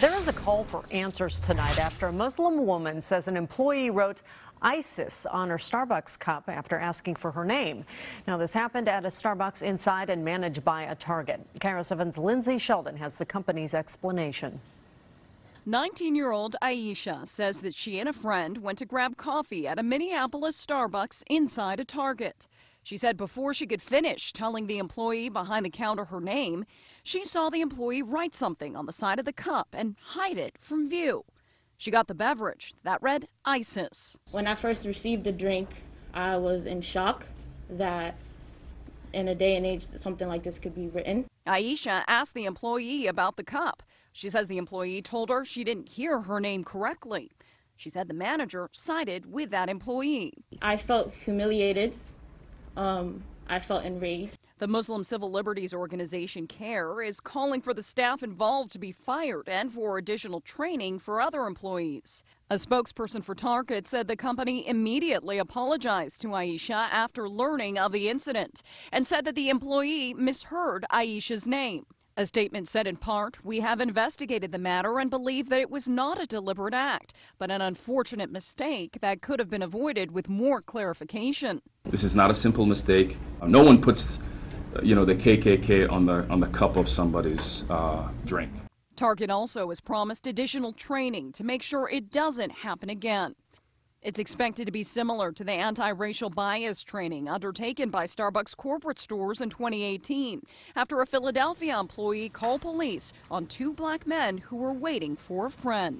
There is a call for answers tonight after a Muslim woman says an employee wrote ISIS on her Starbucks cup after asking for her name. Now, this happened at a Starbucks inside and managed by a Target. Kara 7's Lindsay Sheldon has the company's explanation. 19 year old Aisha says that she and a friend went to grab coffee at a Minneapolis Starbucks inside a Target. She said before she could finish telling the employee behind the counter her name, she saw the employee write something on the side of the cup and hide it from view. She got the beverage that read ISIS. When I first received the drink, I was in shock that in a day and age something like this could be written. Aisha asked the employee about the cup. She says the employee told her she didn't hear her name correctly. She said the manager sided with that employee. I felt humiliated um, I felt enraged. The Muslim Civil Liberties Organization CARE is calling for the staff involved to be fired and for additional training for other employees. A spokesperson for Target said the company immediately apologized to Aisha after learning of the incident and said that the employee misheard Aisha's name. A statement said in part, We have investigated the matter and believe that it was not a deliberate act, but an unfortunate mistake that could have been avoided with more clarification. This is not a simple mistake. Uh, no one puts, uh, you know, the KKK on the, on the cup of somebody's uh, drink. Target also has promised additional training to make sure it doesn't happen again. It's expected to be similar to the anti racial bias training undertaken by Starbucks corporate stores in 2018 after a Philadelphia employee called police on two black men who were waiting for a friend.